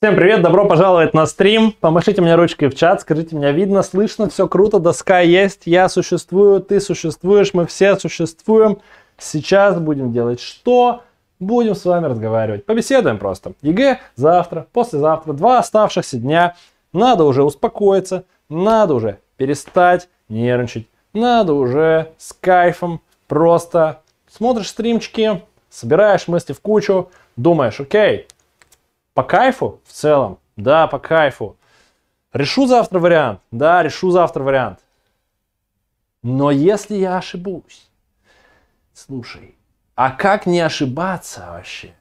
Всем привет, добро пожаловать на стрим. Помашите мне ручкой в чат, скажите, меня видно, слышно, все круто, доска есть, я существую, ты существуешь, мы все существуем. Сейчас будем делать что? Будем с вами разговаривать. Побеседуем просто. ЕГЭ завтра, послезавтра, два оставшихся дня. Надо уже успокоиться, надо уже перестать нервничать, надо уже с кайфом просто смотришь стримчики, собираешь мысли в кучу, думаешь, окей, по кайфу в целом, да, по кайфу. Решу завтра вариант, да, решу завтра вариант. Но если я ошибусь, слушай, а как не ошибаться вообще?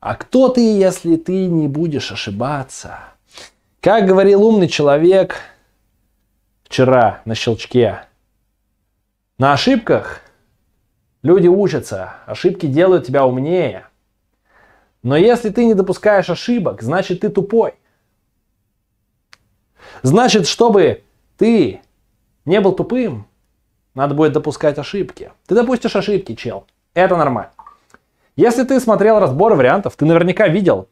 А кто ты, если ты не будешь ошибаться? Как говорил умный человек вчера на щелчке, на ошибках люди учатся, ошибки делают тебя умнее – но если ты не допускаешь ошибок, значит ты тупой. Значит, чтобы ты не был тупым, надо будет допускать ошибки. Ты допустишь ошибки, чел. Это нормально. Если ты смотрел разбор вариантов, ты наверняка видел,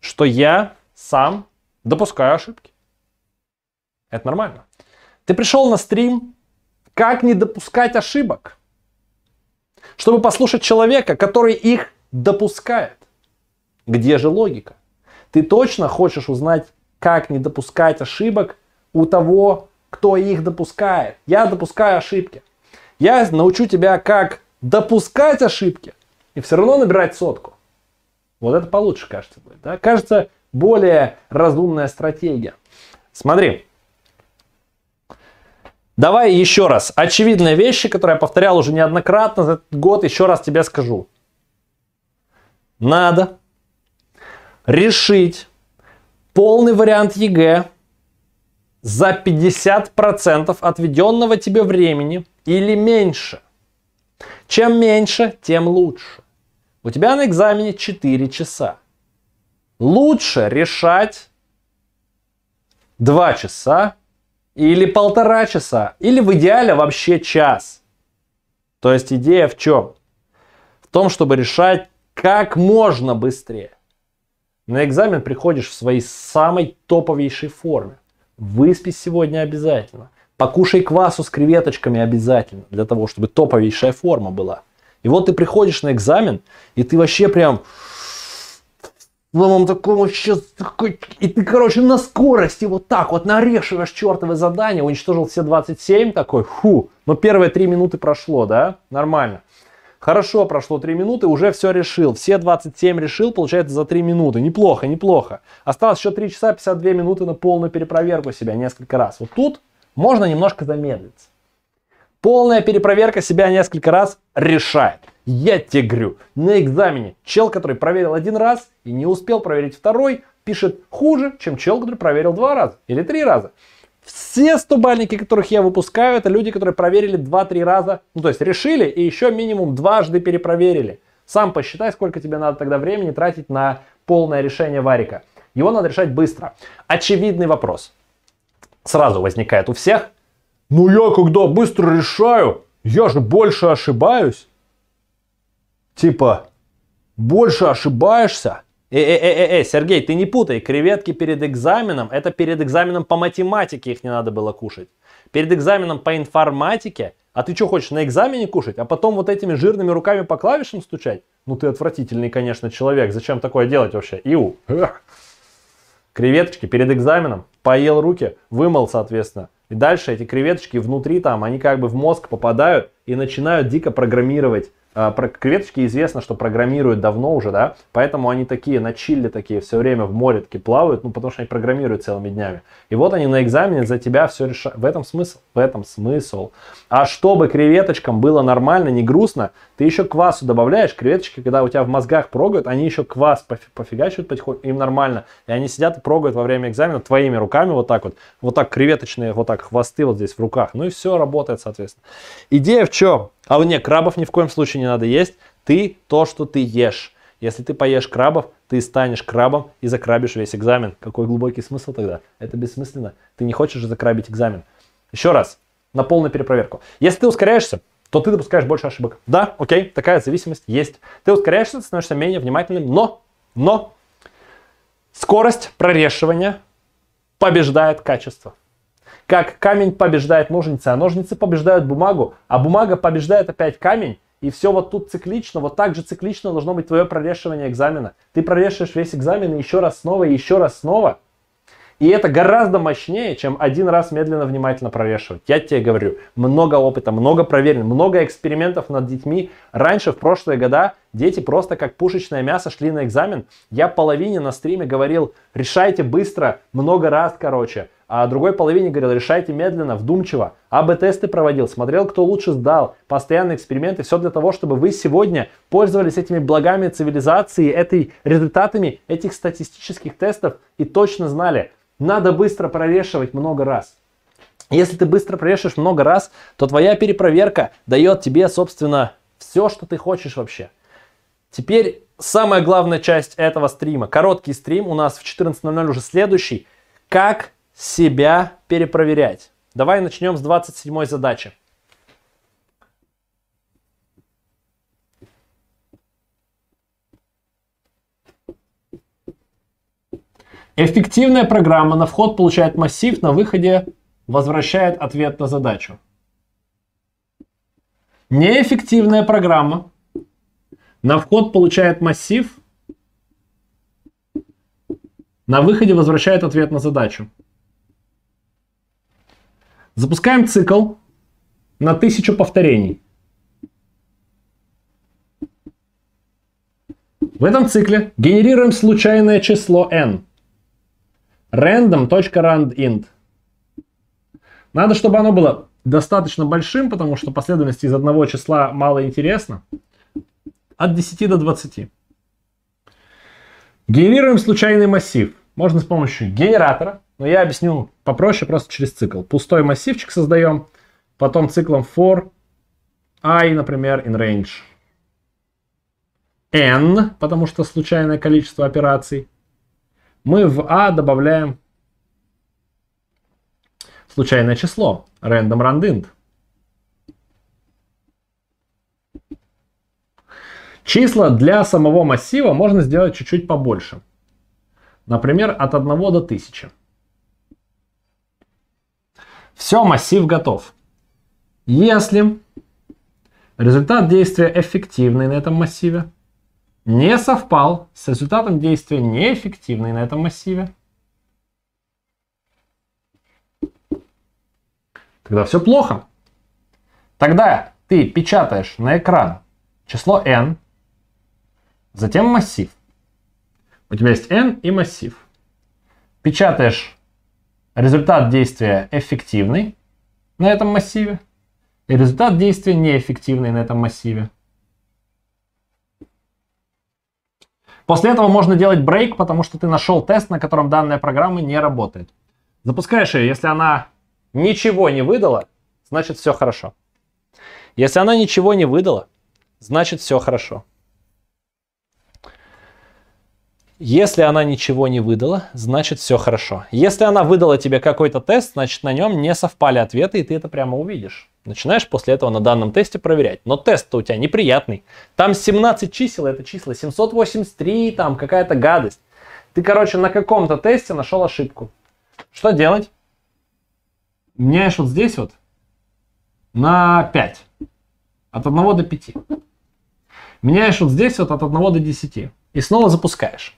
что я сам допускаю ошибки. Это нормально. Ты пришел на стрим, как не допускать ошибок, чтобы послушать человека, который их допускает. Где же логика? Ты точно хочешь узнать, как не допускать ошибок у того, кто их допускает. Я допускаю ошибки. Я научу тебя, как допускать ошибки и все равно набирать сотку. Вот это получше, кажется, будет. Да? Кажется, более разумная стратегия. Смотри. Давай еще раз. Очевидные вещи, которые я повторял уже неоднократно за этот год, еще раз тебе скажу. Надо решить полный вариант ЕГЭ за 50% отведенного тебе времени или меньше. Чем меньше, тем лучше. У тебя на экзамене 4 часа. Лучше решать 2 часа или полтора часа, или в идеале вообще час. То есть идея в чем? В том, чтобы решать как можно быстрее. На экзамен приходишь в своей самой топовейшей форме. Выспись сегодня обязательно. Покушай квасу с креветочками обязательно, для того, чтобы топовейшая форма была. И вот ты приходишь на экзамен, и ты вообще прям вам такому, вообще И ты, короче, на скорости вот так вот нарешиваешь чертовы задание, уничтожил все 27, такой, фу. Но первые три минуты прошло, да? Нормально. Хорошо, прошло 3 минуты, уже все решил. Все 27 решил, получается, за 3 минуты. Неплохо, неплохо. Осталось еще 3 часа 52 минуты на полную перепроверку себя несколько раз. Вот тут можно немножко замедлиться. Полная перепроверка себя несколько раз решает. Я тебе говорю, на экзамене чел, который проверил один раз и не успел проверить второй, пишет хуже, чем чел, который проверил два раза или три раза. Все стобальники, которых я выпускаю, это люди, которые проверили 2-3 раза, ну то есть решили и еще минимум дважды перепроверили. Сам посчитай, сколько тебе надо тогда времени тратить на полное решение варика. Его надо решать быстро. Очевидный вопрос. Сразу возникает у всех. Ну я когда быстро решаю, я же больше ошибаюсь. Типа, больше ошибаешься, э э э эй, э, Сергей, ты не путай, креветки перед экзаменом, это перед экзаменом по математике их не надо было кушать. Перед экзаменом по информатике, а ты что хочешь, на экзамене кушать, а потом вот этими жирными руками по клавишам стучать? Ну ты отвратительный, конечно, человек, зачем такое делать вообще? Иу. Эх. Креветочки перед экзаменом, поел руки, вымыл, соответственно. И дальше эти креветочки внутри там, они как бы в мозг попадают и начинают дико программировать а, про креветочки известно, что программируют давно уже, да, поэтому они такие на чилле такие все время в море такие плавают, ну, потому что они программируют целыми днями. И вот они на экзамене за тебя все решают. В этом смысл, в этом смысл. А чтобы креветочкам было нормально, не грустно, ты еще квасу добавляешь, креветочки, когда у тебя в мозгах прогают, они еще квас пофигачивают потихоньку, им нормально. И они сидят и прогают во время экзамена твоими руками вот так вот, вот так креветочные, вот так хвосты вот здесь в руках. Ну и все работает, соответственно. Идея в чем? А вот нет, крабов ни в коем случае не надо есть. Ты то, что ты ешь. Если ты поешь крабов, ты станешь крабом и закрабишь весь экзамен. Какой глубокий смысл тогда? Это бессмысленно. Ты не хочешь закрабить экзамен. Еще раз, на полную перепроверку. Если ты ускоряешься, то ты допускаешь больше ошибок. Да, окей, такая зависимость есть. Ты ускоряешься, становишься менее внимательным, но, но скорость прорешивания побеждает качество как камень побеждает ножницы, а ножницы побеждают бумагу, а бумага побеждает опять камень. И все вот тут циклично, вот так же циклично должно быть твое прорешивание экзамена. Ты прорешиваешь весь экзамен и еще раз снова, и еще раз снова. И это гораздо мощнее, чем один раз медленно, внимательно прорешивать. Я тебе говорю, много опыта, много проверено, много экспериментов над детьми. Раньше, в прошлые года, дети просто как пушечное мясо шли на экзамен. Я половине на стриме говорил, решайте быстро, много раз, короче а другой половине говорил, решайте медленно, вдумчиво. АБ-тесты проводил, смотрел, кто лучше сдал, постоянные эксперименты, все для того, чтобы вы сегодня пользовались этими благами цивилизации, этой, результатами этих статистических тестов и точно знали, надо быстро прорешивать много раз. Если ты быстро прорешиваешь много раз, то твоя перепроверка дает тебе, собственно, все, что ты хочешь вообще. Теперь самая главная часть этого стрима. Короткий стрим у нас в 14.00 уже следующий. Как себя перепроверять. Давай начнем с 27 задачи. Эффективная программа на вход получает массив, на выходе возвращает ответ на задачу. Неэффективная программа на вход получает массив, на выходе возвращает ответ на задачу. Запускаем цикл на тысячу повторений. В этом цикле генерируем случайное число n. random.randint. Надо, чтобы оно было достаточно большим, потому что последовательность из одного числа мало интересна. От 10 до 20. Генерируем случайный массив. Можно с помощью генератора, но я объясню Попроще просто через цикл. Пустой массивчик создаем, потом циклом for i, например, in range n, потому что случайное количество операций, мы в a добавляем случайное число, random randind. Числа для самого массива можно сделать чуть-чуть побольше. Например, от 1 до 1000. Все, массив готов. Если результат действия эффективный на этом массиве не совпал с результатом действия неэффективный на этом массиве, тогда все плохо. Тогда ты печатаешь на экран число n, затем массив. У тебя есть n и массив. Печатаешь Результат действия эффективный на этом массиве и результат действия неэффективный на этом массиве. После этого можно делать брейк, потому что ты нашел тест, на котором данная программа не работает. Запускаешь ее, если она ничего не выдала, значит все хорошо. Если она ничего не выдала, значит все хорошо. Если она ничего не выдала, значит все хорошо. Если она выдала тебе какой-то тест, значит на нем не совпали ответы, и ты это прямо увидишь. Начинаешь после этого на данном тесте проверять. Но тест-то у тебя неприятный. Там 17 чисел, это числа 783, там какая-то гадость. Ты, короче, на каком-то тесте нашел ошибку. Что делать? Меняешь вот здесь вот на 5. От 1 до 5. Меняешь вот здесь вот от 1 до 10. И снова запускаешь.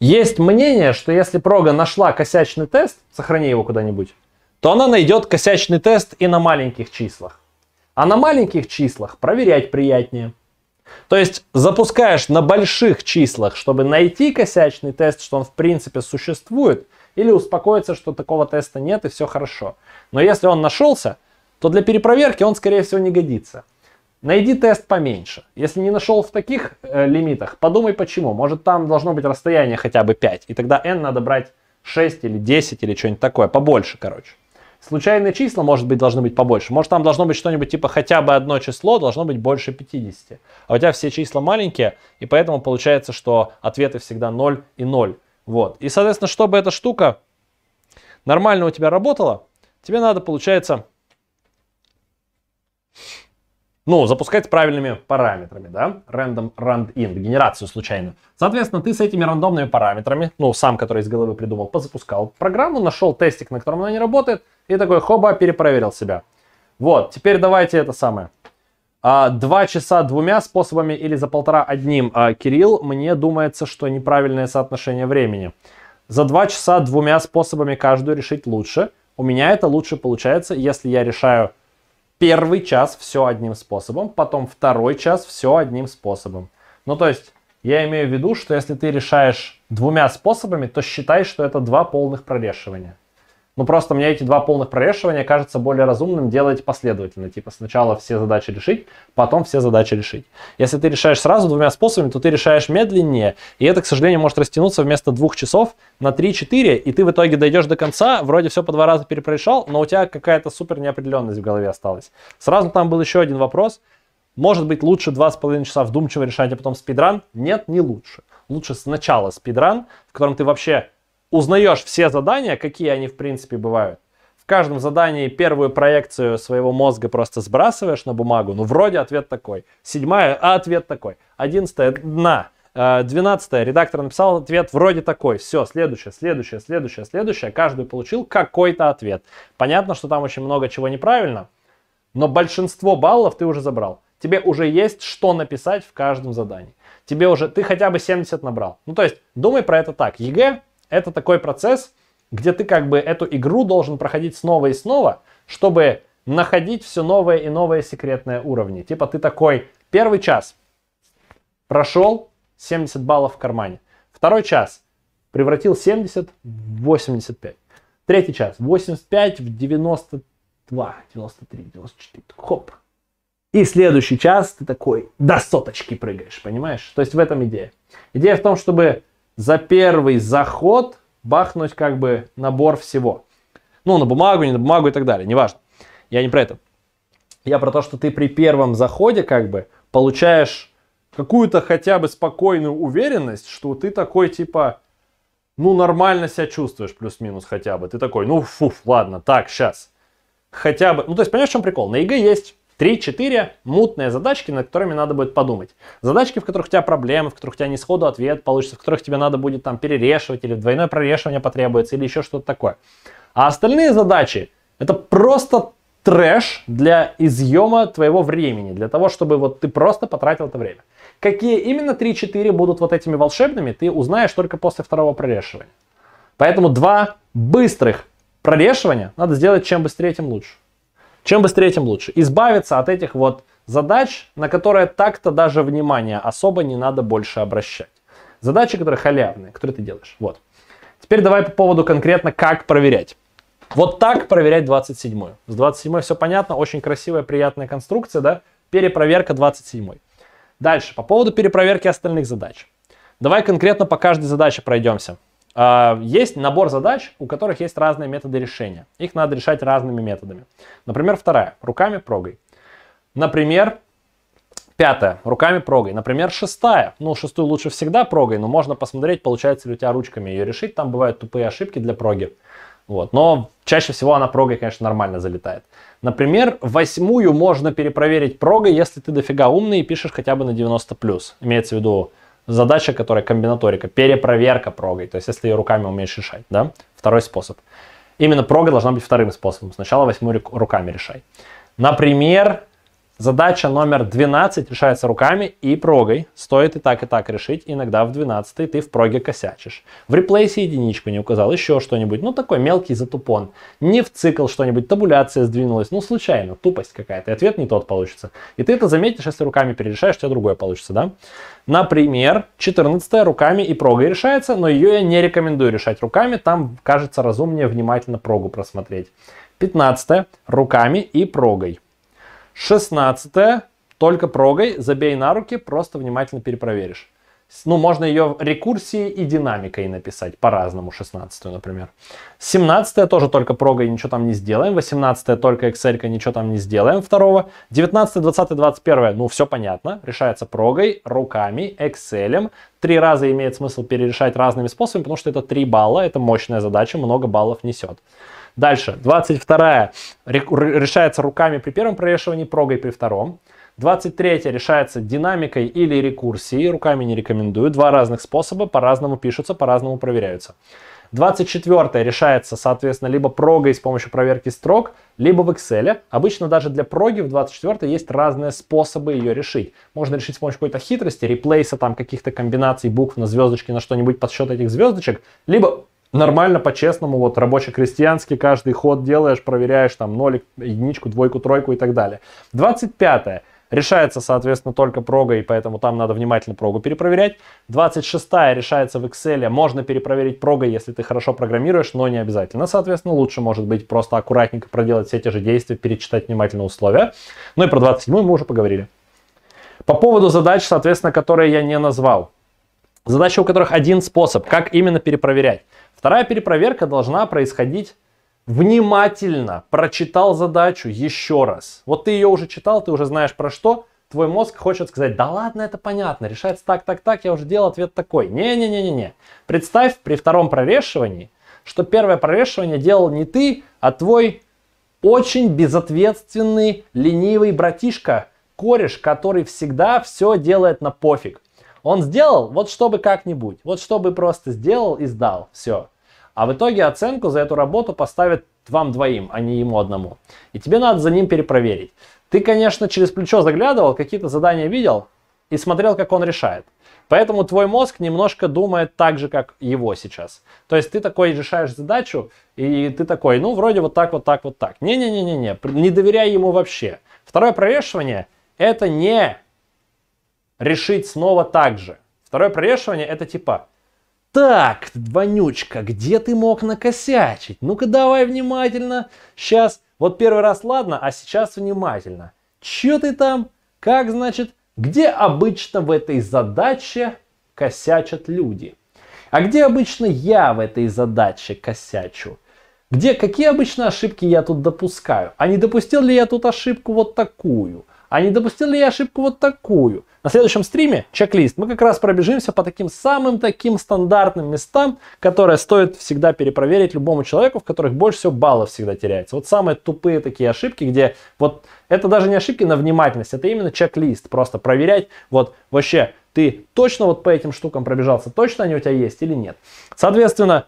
Есть мнение, что если прога нашла косячный тест, сохрани его куда-нибудь, то она найдет косячный тест и на маленьких числах. А на маленьких числах проверять приятнее. То есть запускаешь на больших числах, чтобы найти косячный тест, что он в принципе существует, или успокоиться, что такого теста нет и все хорошо. Но если он нашелся, то для перепроверки он, скорее всего, не годится. Найди тест поменьше. Если не нашел в таких э, лимитах, подумай почему. Может там должно быть расстояние хотя бы 5. И тогда n надо брать 6 или 10 или что-нибудь такое. Побольше, короче. Случайные числа, может быть, должны быть побольше. Может там должно быть что-нибудь типа хотя бы одно число должно быть больше 50. А у тебя все числа маленькие, и поэтому получается, что ответы всегда 0 и 0. Вот. И, соответственно, чтобы эта штука нормально у тебя работала, тебе надо, получается, ну, запускать с правильными параметрами, да? Random rand in, генерацию случайно. Соответственно, ты с этими рандомными параметрами, ну, сам, который из головы придумал, позапускал программу, нашел тестик, на котором она не работает, и такой, хоба, перепроверил себя. Вот, теперь давайте это самое. А, два часа двумя способами или за полтора одним, а, Кирилл, мне думается, что неправильное соотношение времени. За два часа двумя способами каждую решить лучше. У меня это лучше получается, если я решаю Первый час все одним способом, потом второй час все одним способом. Ну то есть я имею в виду, что если ты решаешь двумя способами, то считай, что это два полных прорешивания. Ну просто мне эти два полных прорешивания кажется более разумным делать последовательно. Типа сначала все задачи решить, потом все задачи решить. Если ты решаешь сразу двумя способами, то ты решаешь медленнее. И это, к сожалению, может растянуться вместо двух часов на 3-4. И ты в итоге дойдешь до конца, вроде все по два раза перепрошел, но у тебя какая-то супер неопределенность в голове осталась. Сразу там был еще один вопрос. Может быть лучше 2,5 часа вдумчиво решать, а потом спидран? Нет, не лучше. Лучше сначала спидран, в котором ты вообще узнаешь все задания, какие они в принципе бывают. В каждом задании первую проекцию своего мозга просто сбрасываешь на бумагу. Ну, вроде ответ такой. Седьмая, а ответ такой. Одиннадцатая, на. Э, двенадцатая, редактор написал ответ вроде такой. Все, следующее, следующее, следующее, следующее. Каждый получил какой-то ответ. Понятно, что там очень много чего неправильно, но большинство баллов ты уже забрал. Тебе уже есть что написать в каждом задании. Тебе уже, ты хотя бы 70 набрал. Ну, то есть, думай про это так. ЕГЭ это такой процесс, где ты как бы эту игру должен проходить снова и снова, чтобы находить все новые и новые секретные уровни. Типа ты такой, первый час прошел 70 баллов в кармане, второй час превратил 70 в 85, третий час 85 в 92, 93, 94, хоп. И следующий час ты такой до соточки прыгаешь, понимаешь? То есть в этом идея. Идея в том, чтобы за первый заход бахнуть как бы набор всего. Ну, на бумагу, не на бумагу и так далее, неважно. Я не про это. Я про то, что ты при первом заходе как бы получаешь какую-то хотя бы спокойную уверенность, что ты такой типа, ну нормально себя чувствуешь плюс-минус хотя бы. Ты такой, ну фуф, ладно, так, сейчас. Хотя бы, ну то есть понимаешь, в чем прикол? На ЕГЭ есть 3-4 мутные задачки, над которыми надо будет подумать. Задачки, в которых у тебя проблемы, в которых у тебя не сходу ответ получится, в которых тебе надо будет там перерешивать или двойное прорешивание потребуется или еще что-то такое. А остальные задачи это просто трэш для изъема твоего времени, для того, чтобы вот ты просто потратил это время. Какие именно 3-4 будут вот этими волшебными, ты узнаешь только после второго прорешивания. Поэтому два быстрых прорешивания надо сделать чем быстрее, тем лучше. Чем быстрее, тем лучше. Избавиться от этих вот задач, на которые так-то даже внимание особо не надо больше обращать. Задачи, которые халявные, которые ты делаешь. Вот. Теперь давай по поводу конкретно, как проверять. Вот так проверять 27-ю. С 27-й все понятно, очень красивая, приятная конструкция, да? Перепроверка 27-й. Дальше, по поводу перепроверки остальных задач. Давай конкретно по каждой задаче пройдемся. А, есть набор задач, у которых есть разные методы решения. Их надо решать разными методами. Например, вторая. Руками прогой. Например, пятая. Руками прогой. Например, шестая. Ну, шестую лучше всегда прогой, но можно посмотреть, получается ли у тебя ручками ее решить. Там бывают тупые ошибки для проги. Вот. Но чаще всего она прогой, конечно, нормально залетает. Например, восьмую можно перепроверить прогой, если ты дофига умный и пишешь хотя бы на 90+. Имеется в виду задача, которая комбинаторика, перепроверка прогой, то есть если ее руками умеешь решать, да, второй способ. Именно прога должна быть вторым способом, сначала восьмую руками решай. Например, Задача номер 12 решается руками и прогой. Стоит и так, и так решить. Иногда в 12 ты в проге косячишь. В реплейсе единичку не указал, еще что-нибудь. Ну, такой мелкий затупон. Не в цикл что-нибудь, табуляция сдвинулась. Ну, случайно, тупость какая-то. ответ не тот получится. И ты это заметишь, если руками перерешаешь, у тебя другое получится, да? Например, 14 руками и прогой решается, но ее я не рекомендую решать руками. Там, кажется, разумнее внимательно прогу просмотреть. 15 руками и прогой. Шестнадцатое. Только прогай, забей на руки, просто внимательно перепроверишь. Ну, можно ее рекурсией и динамикой написать по-разному, 16 например. 17 тоже только прогой, ничего там не сделаем. 18 только Excel, ничего там не сделаем. Второго. 19, 20, 21, ну, все понятно. Решается прогой, руками, Excel. Три раза имеет смысл перерешать разными способами, потому что это 3 балла, это мощная задача, много баллов несет. Дальше, 22 решается руками при первом прорешивании, прогой при втором. 23 решается динамикой или рекурсией, руками не рекомендую. Два разных способа, по-разному пишутся, по-разному проверяются. 24 решается, соответственно, либо прогой с помощью проверки строк, либо в Excel. Обычно даже для проги в 24 есть разные способы ее решить. Можно решить с помощью какой-то хитрости, реплейса там каких-то комбинаций букв на звездочке, на что-нибудь подсчет этих звездочек, либо нормально, по-честному, вот рабоче-крестьянский каждый ход делаешь, проверяешь там нолик, единичку, двойку, тройку и так далее. 25 -е. Решается, соответственно, только прога, и поэтому там надо внимательно прогу перепроверять. 26 решается в Excel. Можно перепроверить прога, если ты хорошо программируешь, но не обязательно. Соответственно, лучше, может быть, просто аккуратненько проделать все те же действия, перечитать внимательно условия. Ну и про 27 мы уже поговорили. По поводу задач, соответственно, которые я не назвал. Задачи, у которых один способ, как именно перепроверять. Вторая перепроверка должна происходить внимательно. Прочитал задачу еще раз. Вот ты ее уже читал, ты уже знаешь про что. Твой мозг хочет сказать, да ладно, это понятно, решается так, так, так, я уже делал ответ такой. Не-не-не-не-не. Представь при втором прорешивании, что первое прорешивание делал не ты, а твой очень безответственный, ленивый братишка, кореш, который всегда все делает на пофиг. Он сделал вот чтобы как-нибудь, вот чтобы просто сделал и сдал, все. А в итоге оценку за эту работу поставят вам двоим, а не ему одному. И тебе надо за ним перепроверить. Ты, конечно, через плечо заглядывал, какие-то задания видел и смотрел, как он решает. Поэтому твой мозг немножко думает так же, как его сейчас. То есть ты такой решаешь задачу, и ты такой, ну, вроде вот так, вот так, вот так. Не-не-не-не-не, не доверяй ему вообще. Второе прорешивание – это не решить снова так же. Второе прорешивание – это типа – так, вонючка, где ты мог накосячить? Ну-ка давай внимательно. Сейчас, вот первый раз ладно, а сейчас внимательно. Чё ты там? Как значит, где обычно в этой задаче косячат люди? А где обычно я в этой задаче косячу? Где, какие обычно ошибки я тут допускаю? А не допустил ли я тут ошибку вот такую? А не допустил ли я ошибку вот такую? На следующем стриме, чек-лист, мы как раз пробежимся по таким самым таким стандартным местам, которые стоит всегда перепроверить любому человеку, в которых больше всего баллов всегда теряется. Вот самые тупые такие ошибки, где вот это даже не ошибки на внимательность, это именно чек-лист, просто проверять вот вообще ты точно вот по этим штукам пробежался, точно они у тебя есть или нет. Соответственно,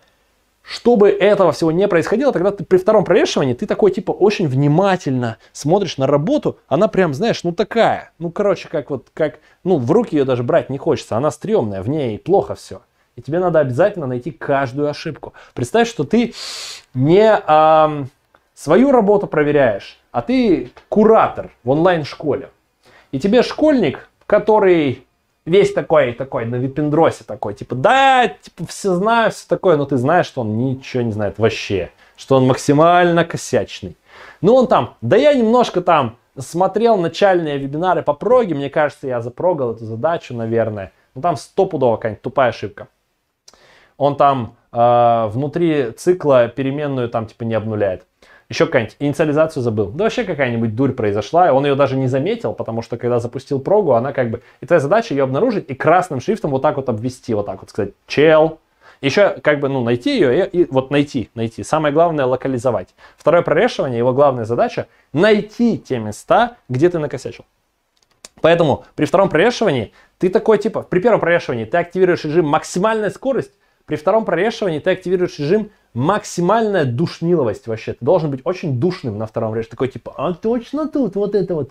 чтобы этого всего не происходило, тогда ты при втором провешивании, ты такой типа очень внимательно смотришь на работу, она прям, знаешь, ну такая, ну короче, как вот, как, ну в руки ее даже брать не хочется, она стрёмная, в ней плохо все. И тебе надо обязательно найти каждую ошибку. Представь, что ты не а, свою работу проверяешь, а ты куратор в онлайн-школе. И тебе школьник, который весь такой, такой, на випендросе такой, типа, да, типа, все знают, все такое, но ты знаешь, что он ничего не знает вообще, что он максимально косячный. Ну, он там, да я немножко там смотрел начальные вебинары по проге, мне кажется, я запрогал эту задачу, наверное, но ну, там стопудово какая-нибудь тупая ошибка. Он там э, внутри цикла переменную там типа не обнуляет еще какая-нибудь инициализацию забыл. Да вообще какая-нибудь дурь произошла, и он ее даже не заметил, потому что когда запустил прогу, она как бы... И твоя задача ее обнаружить и красным шрифтом вот так вот обвести, вот так вот сказать, чел, еще как бы, ну, найти ее и, и вот найти, найти. Самое главное локализовать. Второе прорешивание, его главная задача найти те места, где ты накосячил. Поэтому при втором прорешивании ты такой типа, при первом прорешивании ты активируешь режим максимальная скорость, при втором прорешивании ты активируешь режим максимальная душниловость вообще. Ты должен быть очень душным на втором режиме. Такой типа, а точно тут, вот это вот.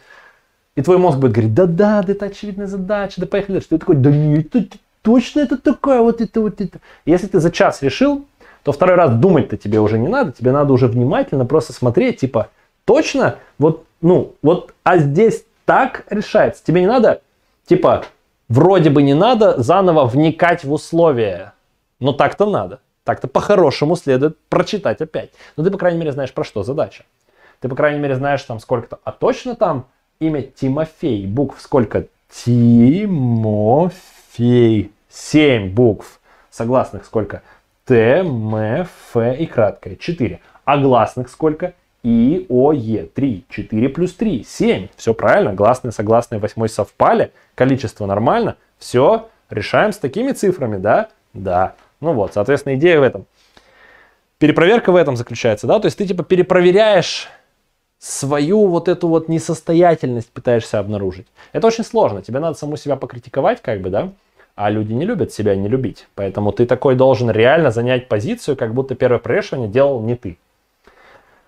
И твой мозг будет говорить, да-да, да это очевидная задача, да поехали дальше. Ты такой, да нет, это, точно это такое, вот это, вот это. Если ты за час решил, то второй раз думать-то тебе уже не надо, тебе надо уже внимательно просто смотреть, типа, точно, вот, ну, вот, а здесь так решается. Тебе не надо, типа, вроде бы не надо заново вникать в условия, но так-то надо. Так-то по-хорошему следует прочитать опять. Но ну, ты, по крайней мере, знаешь, про что задача. Ты, по крайней мере, знаешь там сколько-то. А точно там имя Тимофей. Букв сколько? Тимофей. Семь букв. Согласных сколько? Т, М, Ф и краткое. Четыре. А гласных сколько? И, О, Е. 3. 4 плюс три семь. Все правильно. Гласные, согласные, восьмой совпали. Количество нормально. Все. Решаем с такими цифрами, да? Да. Ну вот, соответственно, идея в этом. Перепроверка в этом заключается, да, то есть ты типа перепроверяешь свою вот эту вот несостоятельность пытаешься обнаружить. Это очень сложно, тебе надо саму себя покритиковать, как бы, да, а люди не любят себя не любить. Поэтому ты такой должен реально занять позицию, как будто первое прорешивание делал не ты.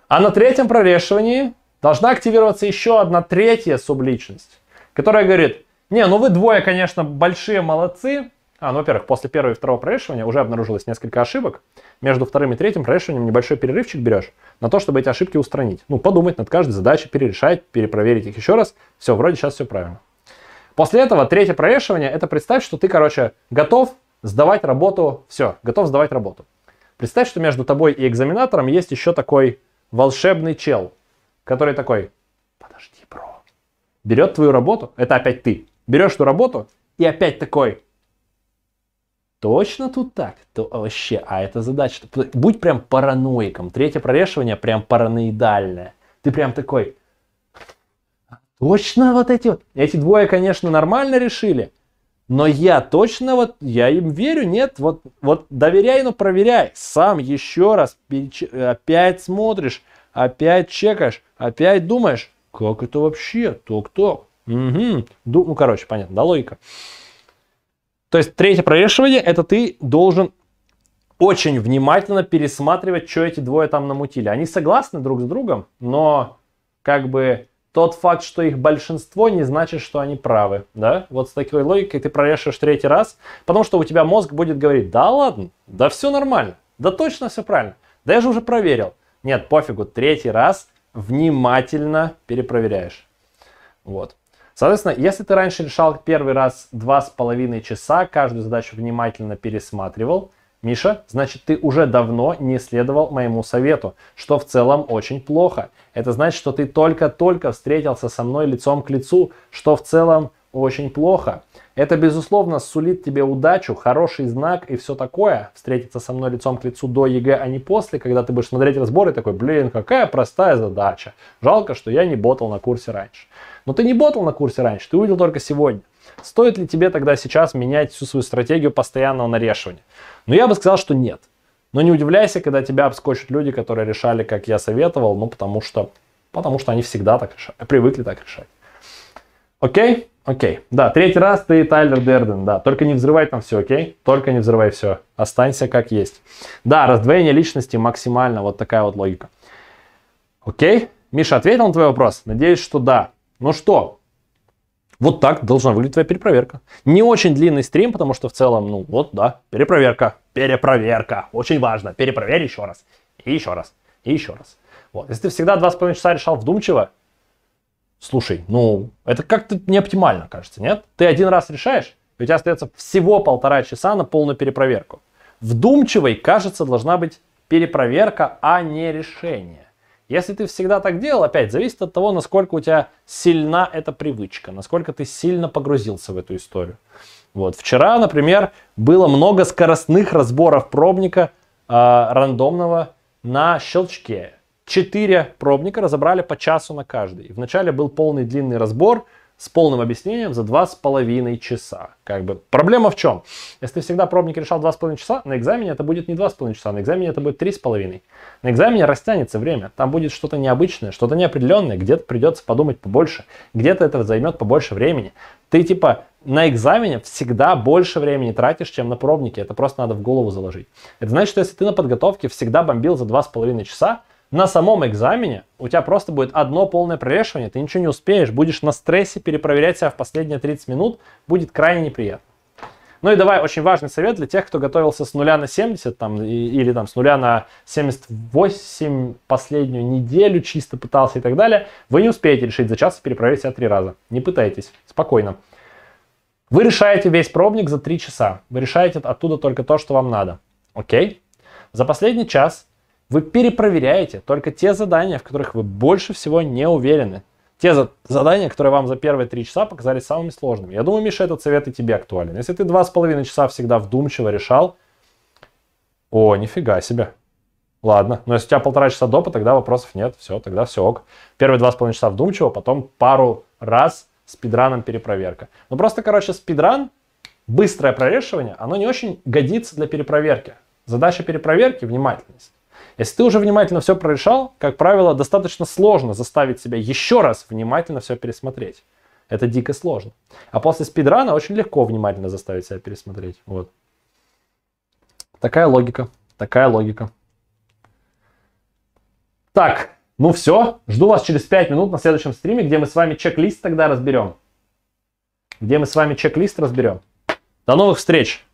А на третьем прорешивании должна активироваться еще одна третья субличность, которая говорит, не, ну вы двое, конечно, большие молодцы, а, ну, во-первых, после первого и второго прорешивания уже обнаружилось несколько ошибок. Между вторым и третьим прорешиванием небольшой перерывчик берешь на то, чтобы эти ошибки устранить. Ну, подумать над каждой задачей, перерешать, перепроверить их еще раз. Все, вроде сейчас все правильно. После этого третье прорешивание – это представь, что ты, короче, готов сдавать работу, все, готов сдавать работу. Представь, что между тобой и экзаменатором есть еще такой волшебный чел, который такой, подожди, бро, берет твою работу, это опять ты, берешь эту работу и опять такой, точно тут так, то вообще, а это задача. Будь прям параноиком. Третье прорешивание прям параноидальное. Ты прям такой, точно вот эти вот. Эти двое, конечно, нормально решили, но я точно вот, я им верю, нет, вот, вот доверяй, но проверяй. Сам еще раз переч... опять смотришь, опять чекаешь, опять думаешь, как это вообще, ток-ток. Угу. Ну, короче, понятно, да, логика. То есть третье провешивание, это ты должен очень внимательно пересматривать, что эти двое там намутили. Они согласны друг с другом, но как бы тот факт, что их большинство, не значит, что они правы. Да? Вот с такой логикой ты прорешиваешь третий раз, потому что у тебя мозг будет говорить, да ладно, да все нормально, да точно все правильно, да я же уже проверил. Нет, пофигу, третий раз внимательно перепроверяешь. Вот. Соответственно, если ты раньше решал первый раз 2,5 часа, каждую задачу внимательно пересматривал, Миша, значит ты уже давно не следовал моему совету, что в целом очень плохо. Это значит, что ты только-только встретился со мной лицом к лицу, что в целом очень плохо. Это, безусловно, сулит тебе удачу, хороший знак и все такое. Встретиться со мной лицом к лицу до ЕГЭ, а не после, когда ты будешь смотреть разборы и такой, блин, какая простая задача. Жалко, что я не ботал на курсе раньше. Но ты не ботал на курсе раньше, ты увидел только сегодня. Стоит ли тебе тогда сейчас менять всю свою стратегию постоянного нарешивания? Ну, я бы сказал, что нет. Но не удивляйся, когда тебя обскочат люди, которые решали, как я советовал, ну, потому что, потому что они всегда так решали, привыкли так решать. Окей? Окей. Да, третий раз ты Тайлер Дерден, да. Только не взрывай там все, окей? Только не взрывай все. Останься как есть. Да, раздвоение личности максимально. Вот такая вот логика. Окей? Миша, ответил на твой вопрос? Надеюсь, что да. Ну что, вот так должна выглядеть твоя перепроверка. Не очень длинный стрим, потому что в целом, ну вот, да, перепроверка, перепроверка. Очень важно, перепроверь еще раз, и еще раз, и еще раз. Вот. Если ты всегда 2,5 часа решал вдумчиво, Слушай, ну, это как-то неоптимально, кажется, нет? Ты один раз решаешь, и у тебя остается всего полтора часа на полную перепроверку. Вдумчивой, кажется, должна быть перепроверка, а не решение. Если ты всегда так делал, опять зависит от того, насколько у тебя сильна эта привычка, насколько ты сильно погрузился в эту историю. Вот. Вчера, например, было много скоростных разборов пробника э, рандомного на щелчке. Четыре пробника разобрали по часу на каждый. Вначале был полный длинный разбор с полным объяснением за два с половиной часа. Как бы проблема в чем? Если ты всегда пробник решал два с половиной часа, на экзамене это будет не два с половиной часа, на экзамене это будет три с половиной. На экзамене растянется время, там будет что-то необычное, что-то неопределенное, где-то придется подумать побольше, где-то это займет побольше времени. Ты типа на экзамене всегда больше времени тратишь, чем на пробнике. Это просто надо в голову заложить. Это значит, что если ты на подготовке всегда бомбил за два с половиной часа, на самом экзамене у тебя просто будет одно полное прорешивание, ты ничего не успеешь, будешь на стрессе, перепроверять себя в последние 30 минут будет крайне неприятно. Ну и давай очень важный совет для тех, кто готовился с нуля на 70 там, или там, с нуля на 78 последнюю неделю, чисто пытался и так далее. Вы не успеете решить за час и перепроверить себя три раза. Не пытайтесь, спокойно. Вы решаете весь пробник за три часа. Вы решаете оттуда только то, что вам надо. Окей? За последний час вы перепроверяете только те задания, в которых вы больше всего не уверены. Те за задания, которые вам за первые три часа показались самыми сложными. Я думаю, Миша, этот совет и тебе актуален. Если ты два с половиной часа всегда вдумчиво решал, о, нифига себе. Ладно, но если у тебя полтора часа допа, тогда вопросов нет, все, тогда все ок. Первые два с половиной часа вдумчиво, потом пару раз спидраном перепроверка. Ну просто, короче, спидран, быстрое прорешивание, оно не очень годится для перепроверки. Задача перепроверки – внимательность. Если ты уже внимательно все прорешал, как правило, достаточно сложно заставить себя еще раз внимательно все пересмотреть. Это дико сложно. А после спидрана очень легко внимательно заставить себя пересмотреть. Вот. Такая логика. Такая логика. Так, ну все. Жду вас через 5 минут на следующем стриме, где мы с вами чек-лист тогда разберем. Где мы с вами чек-лист разберем. До новых встреч!